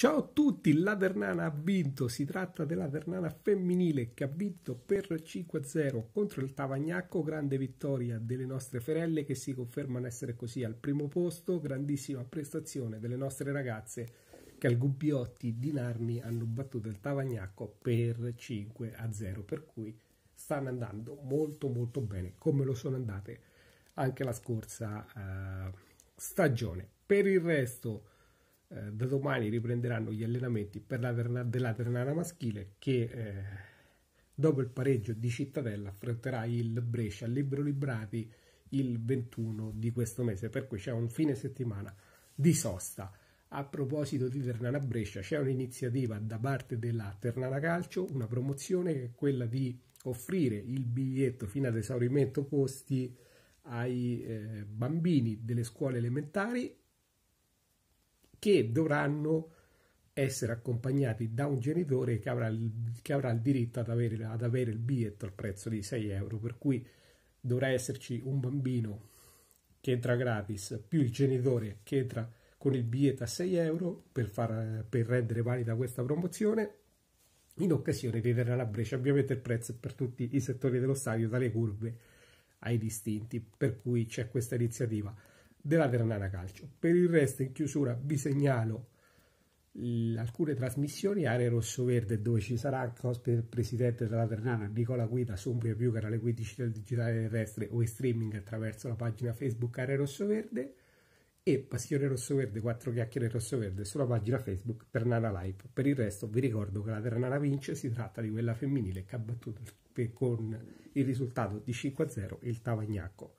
Ciao a tutti, la Vernana ha vinto, si tratta della Vernana femminile che ha vinto per 5-0 contro il Tavagnacco, grande vittoria delle nostre Ferelle che si confermano essere così al primo posto, grandissima prestazione delle nostre ragazze che al Gubbiotti di Narni hanno battuto il Tavagnacco per 5-0, per cui stanno andando molto molto bene, come lo sono andate anche la scorsa eh, stagione. Per il resto... Eh, da domani riprenderanno gli allenamenti la, della Ternana maschile che eh, dopo il pareggio di Cittadella affronterà il Brescia Libro librati il 21 di questo mese, per cui c'è un fine settimana di sosta. A proposito di Ternana Brescia, c'è un'iniziativa da parte della Ternana Calcio, una promozione che è quella di offrire il biglietto fino ad esaurimento posti ai eh, bambini delle scuole elementari che dovranno essere accompagnati da un genitore che avrà il, che avrà il diritto ad avere, ad avere, il biglietto al prezzo di 6 euro, per cui dovrà esserci un bambino che entra gratis più il genitore che entra con il biglietto a 6 euro per, far, per rendere valida questa promozione in occasione di Terra la Brescia. Ovviamente il prezzo è per tutti i settori dello stadio, dalle curve ai distinti, per cui c'è questa iniziativa della Vernana Calcio. Per il resto in chiusura vi segnalo alcune trasmissioni aree rosso-verde dove ci sarà anche ospite il presidente della Vernana Nicola Guida su Umbria Più che alle 15 del digitale terrestre o in streaming attraverso la pagina Facebook Aree Rosso-Verde e Passione Rosso-Verde 4 chiacchiere rosso-verde sulla pagina Facebook Vernana Live. Per il resto vi ricordo che la Vernana vince, si tratta di quella femminile che ha battuto con il risultato di 5-0 il Tavagnacco.